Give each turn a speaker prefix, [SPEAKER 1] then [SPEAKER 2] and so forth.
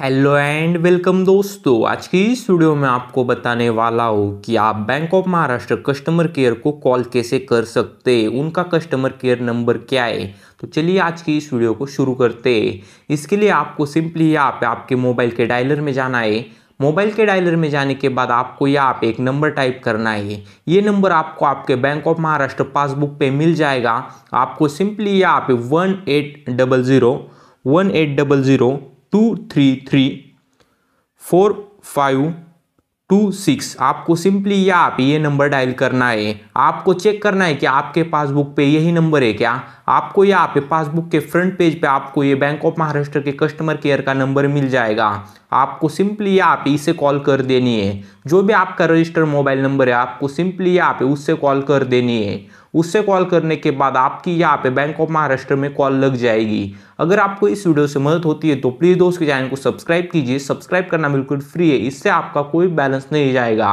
[SPEAKER 1] hello and welcome दोस्तों आज की इस वीडियो में आपको बताने वाला हूँ कि आप bank of Maharashtra customer care को कॉल कैसे कर सकते हैं उनका कस्टमर केयर नंबर क्या है तो चलिए आज की इस वीडियो को शुरू करते हैं इसके लिए आपको सिंपली यहाँ पे आपके मोबाइल के डायलर में जाना है मोबाइल के डायलर में जाने के बाद आपको यहाँ आप एक नंबर टाइप करना है ये नंबर आपको आपके बैंक ऑफ महाराष्ट्र पासबुक पर मिल जाएगा आपको सिंपली यहाँ पे one eight double zero one eight double zero two three three four five two six आपको सिंपली यहाँ आप ये नंबर डायल करना है आपको चेक करना है कि आपके पासबुक पे यही नंबर है क्या आपको यहाँ पे पासबुक के फ्रंट पेज पे आपको ये बैंक ऑफ महाराष्ट्र के कस्टमर केयर का नंबर मिल जाएगा आपको सिंपली यहाँ पे इसे कॉल कर देनी है जो भी आपका रजिस्टर मोबाइल नंबर है आपको सिंपली यहाँ पे उससे कॉल कर देनी है उससे कॉल करने के बाद आपकी यहाँ पे बैंक ऑफ महाराष्ट्र में कॉल लग जाएगी अगर आपको इस वीडियो से मदद होती है तो प्लीज़ दोस्त के चैनल को सब्सक्राइब कीजिए सब्सक्राइब करना बिल्कुल फ्री है इससे आपका कोई बैलेंस नहीं जाएगा